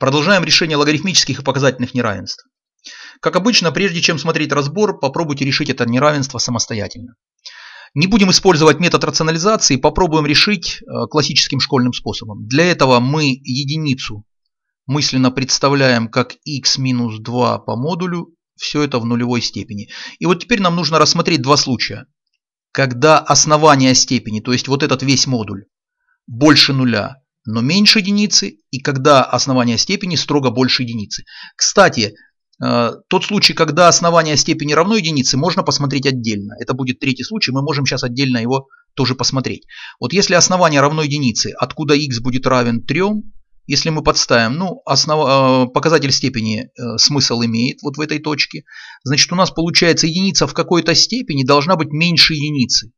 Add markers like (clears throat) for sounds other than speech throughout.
Продолжаем решение логарифмических и показательных неравенств. Как обычно, прежде чем смотреть разбор, попробуйте решить это неравенство самостоятельно. Не будем использовать метод рационализации, попробуем решить э, классическим школьным способом. Для этого мы единицу мысленно представляем как x минус 2 по модулю, все это в нулевой степени. И вот теперь нам нужно рассмотреть два случая. Когда основание степени, то есть вот этот весь модуль, больше нуля, но меньше единицы, и когда основание степени строго больше единицы. Кстати, э, тот случай, когда основание степени равно единице, можно посмотреть отдельно. Это будет третий случай, мы можем сейчас отдельно его тоже посмотреть. Вот если основание равно единице, откуда x будет равен 3, если мы подставим, ну, основ... Э, показатель степени э, смысл имеет вот в этой точке, значит у нас получается единица в какой-то степени должна быть меньше единицы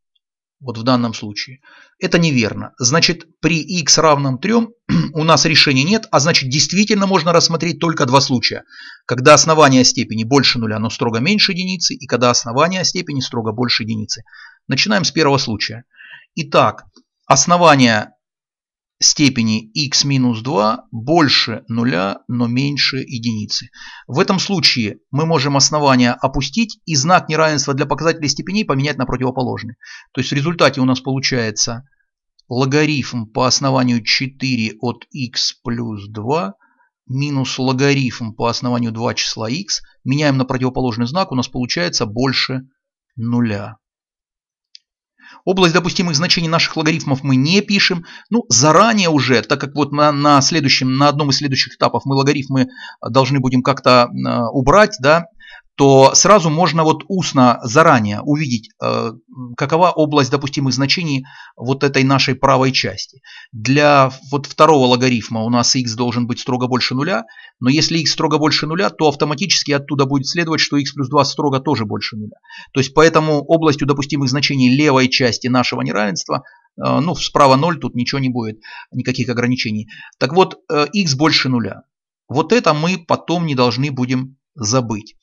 вот в данном случае. Это неверно. Значит, при x равном 3 (clears throat) у нас решения нет, а значит действительно можно рассмотреть только два случая. Когда основание степени больше нуля, но строго меньше единицы, и когда основание степени строго больше единицы. Начинаем с первого случая. Итак, основание степени x минус 2 больше нуля, но меньше единицы. В этом случае мы можем основание опустить и знак неравенства для показателей степеней поменять на противоположный. То есть в результате у нас получается логарифм по основанию 4 от x плюс 2 минус логарифм по основанию 2 числа x. Меняем на противоположный знак, у нас получается больше нуля. Область допустимых значений наших логарифмов мы не пишем. Ну, заранее уже, так как вот на, на, следующем, на одном из следующих этапов мы логарифмы должны будем как-то э, убрать, да, то сразу можно вот устно заранее увидеть, э, какова область допустимых значений вот этой нашей правой части. Для вот второго логарифма у нас x должен быть строго больше нуля, но если x строго больше нуля, то автоматически оттуда будет следовать, что x плюс 2 строго тоже больше нуля. То есть поэтому областью допустимых значений левой части нашего неравенства э, ну, справа 0, тут ничего не будет, никаких ограничений. Так вот, x э, больше нуля. Вот это мы потом не должны будем забыть.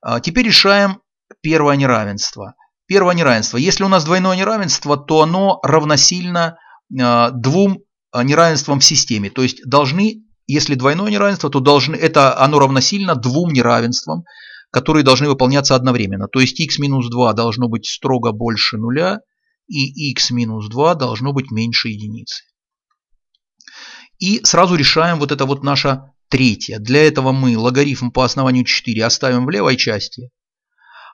А, теперь решаем первое неравенство. Первое неравенство. Если у нас двойное неравенство, то оно равносильно а, двум а, неравенствам в системе. То есть должны, если двойное неравенство, то должны, это оно равносильно двум неравенствам, которые должны выполняться одновременно. То есть x минус 2 должно быть строго больше нуля, и x минус 2 должно быть меньше единицы. И сразу решаем вот это вот наше Третье. Для этого мы логарифм по основанию 4 оставим в левой части,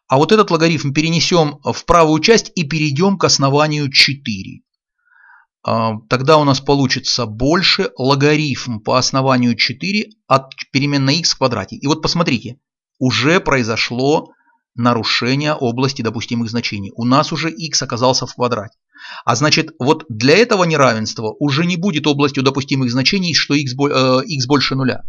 а вот этот логарифм перенесем в правую часть и перейдем к основанию 4. А, тогда у нас получится больше логарифм по основанию 4 от переменной x в квадрате. И вот посмотрите, уже произошло нарушение области допустимых значений. У нас уже x оказался в квадрате. А значит, вот для этого неравенства уже не будет областью допустимых значений, что x, э, x больше нуля.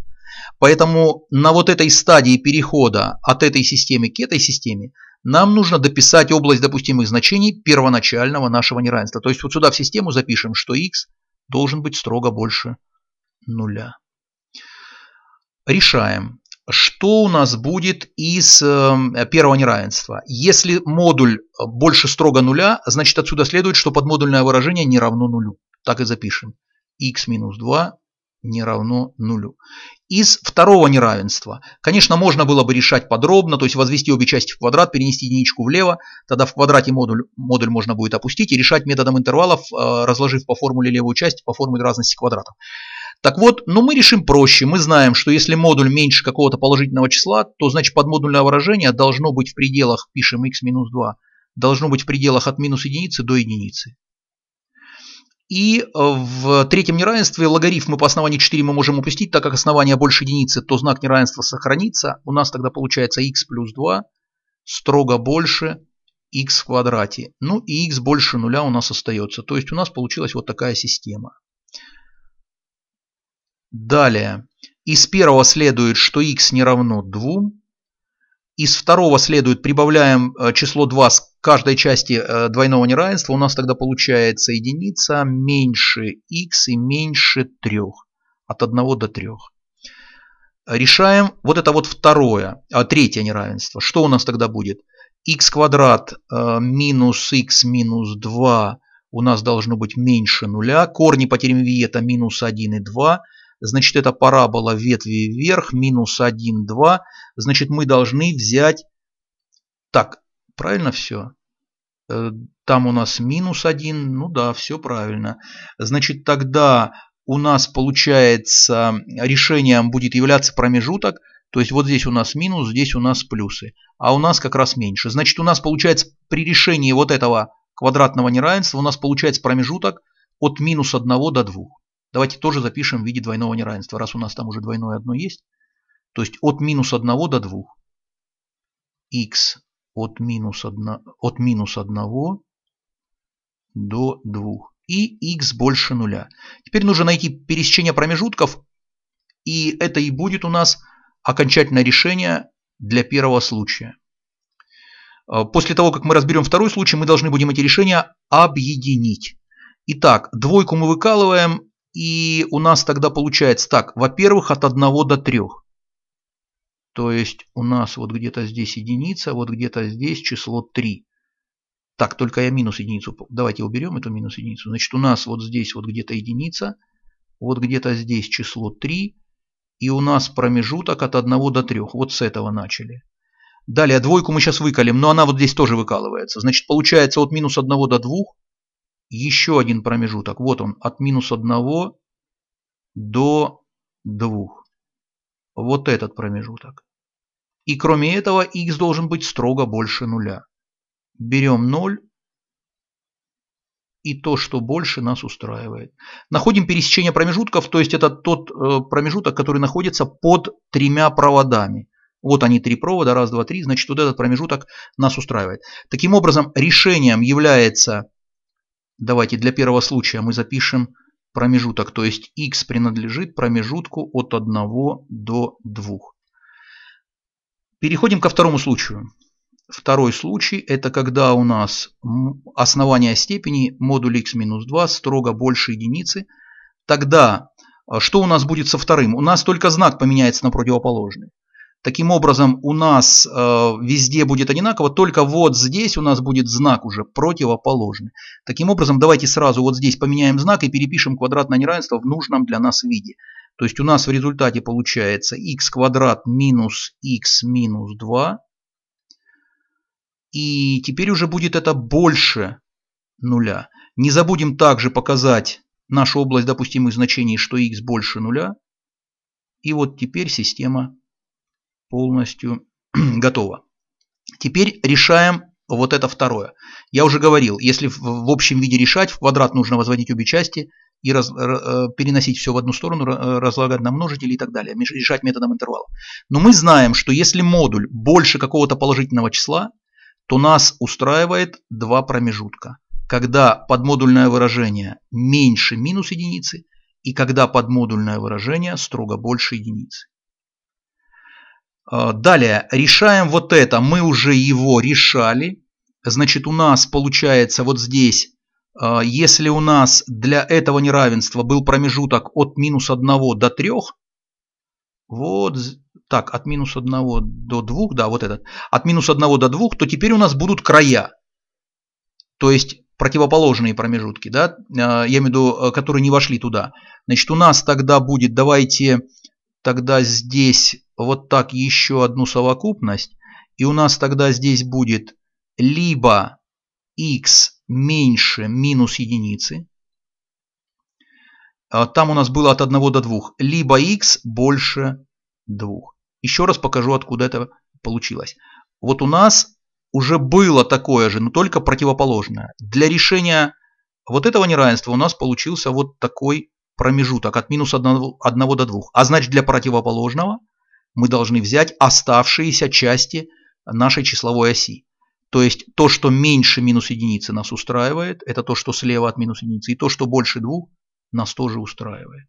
Поэтому на вот этой стадии перехода от этой системы к этой системе нам нужно дописать область допустимых значений первоначального нашего неравенства. То есть вот сюда в систему запишем, что x должен быть строго больше нуля. Решаем что у нас будет из эм, первого неравенства. Если модуль э, больше строго нуля, значит отсюда следует, что подмодульное выражение не равно нулю. Так и запишем. x минус 2 не равно нулю. Из второго неравенства, конечно, можно было бы решать подробно, то есть возвести обе части в квадрат, перенести единичку влево, тогда в квадрате модуль, модуль можно будет опустить и решать методом интервалов, э, разложив по формуле левую часть, по формуле разности квадратов. Так вот, но ну мы решим проще. Мы знаем, что если модуль меньше какого-то положительного числа, то значит подмодульное выражение должно быть в пределах, пишем x минус 2, должно быть в пределах от минус единицы до единицы. И э, в третьем неравенстве логарифмы по основанию 4 мы можем упустить, так как основание больше единицы, то знак неравенства сохранится. У нас тогда получается x плюс 2 строго больше x в квадрате. Ну и x больше нуля у нас остается. То есть у нас получилась вот такая система. Далее. Из первого следует, что x не равно 2. Из второго следует, прибавляем э, число 2 к каждой части э, двойного неравенства у нас тогда получается единица меньше x и меньше 3. От 1 до 3. Решаем вот это вот второе, а третье неравенство. Что у нас тогда будет? x квадрат э, минус x минус 2 у нас должно быть меньше нуля. Корни по теореме это минус 1 и 2. Значит, это парабола ветви вверх, минус 1, 2. Значит, мы должны взять... Так, Правильно все? Э, там у нас минус 1. Ну да, все правильно. Значит, тогда у нас получается решением будет являться промежуток. То есть вот здесь у нас минус, здесь у нас плюсы. А у нас как раз меньше. Значит, у нас получается при решении вот этого квадратного неравенства у нас получается промежуток от минус 1 до 2. Давайте тоже запишем в виде двойного неравенства, раз у нас там уже двойное одно есть. То есть от минус 1 до 2. x от минус, 1, от минус 1 до 2. И x больше нуля. Теперь нужно найти пересечение промежутков. И это и будет у нас окончательное решение для первого случая. А, после того, как мы разберем второй случай, мы должны будем эти решения объединить. Итак, двойку мы выкалываем, и у нас тогда получается так, во-первых, от 1 до 3. То есть у нас вот где-то здесь единица, вот где-то здесь число 3. Так, только я минус единицу. Давайте уберем эту минус единицу. Значит, у нас вот здесь вот где-то единица, вот где-то здесь число 3. И у нас промежуток от 1 до 3. Вот с этого начали. Далее двойку мы сейчас выколем, но она вот здесь тоже выкалывается. Значит, получается от минус 1 до 2 еще один промежуток. Вот он, от минус 1 до 2 вот этот промежуток. И кроме этого x должен быть строго больше нуля. Берем 0 и то, что больше нас устраивает. Находим пересечение промежутков, то есть это тот э, промежуток, который находится под тремя проводами. Вот они три провода, раз, два, три, значит вот этот промежуток нас устраивает. Таким образом решением является, давайте для первого случая мы запишем промежуток, то есть x принадлежит промежутку от 1 до 2. Переходим ко второму случаю. Второй случай – это когда у нас основание степени модуль x минус 2 строго больше единицы. Тогда а, что у нас будет со вторым? У нас только знак поменяется на противоположный. Таким образом, у нас э, везде будет одинаково, только вот здесь у нас будет знак уже противоположный. Таким образом, давайте сразу вот здесь поменяем знак и перепишем квадратное неравенство в нужном для нас виде. То есть у нас в результате получается x квадрат минус x минус 2. И теперь уже будет это больше нуля. Не забудем также показать нашу область допустимых значений, что x больше нуля. И вот теперь система полностью (clears throat) готово. Теперь решаем вот это второе. Я уже говорил, если в общем виде решать, в квадрат нужно возводить обе части и раз, э, переносить все в одну сторону, э, разлагать на множители и так далее, решать методом интервала. Но мы знаем, что если модуль больше какого-то положительного числа, то нас устраивает два промежутка. Когда подмодульное выражение меньше минус единицы и когда подмодульное выражение строго больше единицы. А, далее, решаем вот это. Мы уже его решали. Значит, у нас получается вот здесь, а, если у нас для этого неравенства был промежуток от минус 1 до 3, вот так, от минус 1 до 2, да, вот этот, от минус 1 до 2, то теперь у нас будут края. То есть противоположные промежутки, да, а, я имею в виду, э, которые не вошли туда. Значит, у нас тогда будет, давайте тогда здесь вот так еще одну совокупность, и у нас тогда здесь будет либо x меньше минус единицы, а там у нас было от 1 до 2, либо x больше 2. Еще раз покажу, откуда это получилось. Вот у нас уже было такое же, но только противоположное. Для решения вот этого неравенства у нас получился вот такой промежуток от минус 1, до 2. А значит для противоположного мы должны взять оставшиеся части нашей числовой оси. То есть то, что меньше минус единицы нас устраивает, это то, что слева от минус единицы, и то, что больше двух нас тоже устраивает.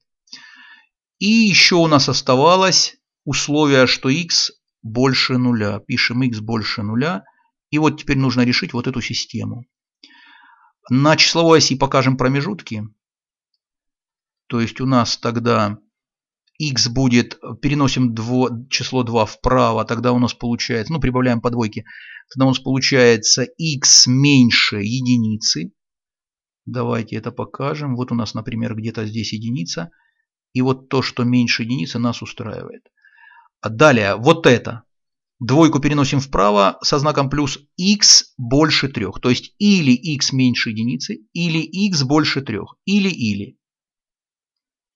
И еще у нас оставалось условие, что x больше нуля. Пишем x больше нуля. И вот теперь нужно решить вот эту систему. На числовой оси покажем промежутки. То есть у нас тогда x будет, переносим дво, число 2 вправо, тогда у нас получается, ну прибавляем по двойке, тогда у нас получается x меньше единицы. Давайте это покажем. Вот у нас, например, где-то здесь единица. И вот то, что меньше единицы, нас устраивает. А далее, вот это. Двойку переносим вправо со знаком плюс x больше 3. То есть или x меньше единицы, или x больше 3. Или-или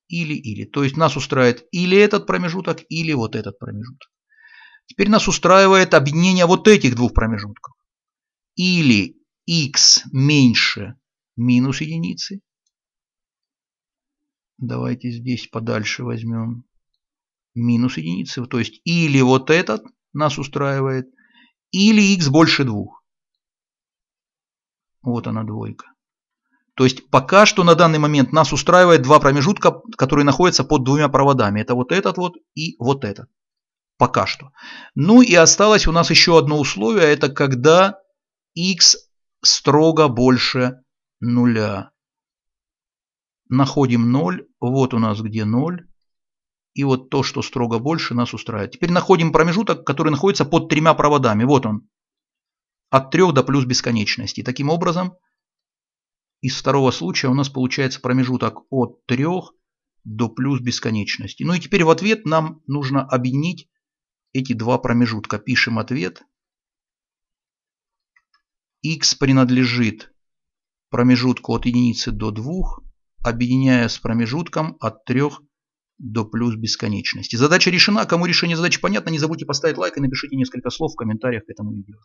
или-или. То есть нас устраивает или этот промежуток, или вот этот промежуток. Теперь нас устраивает объединение вот этих двух промежутков. Или x меньше минус единицы. Давайте здесь подальше возьмем минус единицы. То есть или вот этот нас устраивает, или x больше двух. Вот она двойка. То есть пока что на данный момент нас устраивает два промежутка, которые находятся под двумя проводами. Это вот этот вот и вот этот. Пока что. Ну и осталось у нас еще одно условие, а это когда x строго больше нуля. Находим 0, вот у нас где 0. И вот то, что строго больше, нас устраивает. Теперь находим промежуток, который находится под тремя проводами. Вот он. От 3 до плюс бесконечности. Таким образом, из второго случая у нас получается промежуток от 3 до плюс бесконечности. Ну и теперь в ответ нам нужно объединить эти два промежутка. Пишем ответ. x принадлежит промежутку от единицы до 2, объединяя с промежутком от 3 до плюс бесконечности. Задача решена. Кому решение задачи понятно, не забудьте поставить лайк и напишите несколько слов в комментариях к этому видео.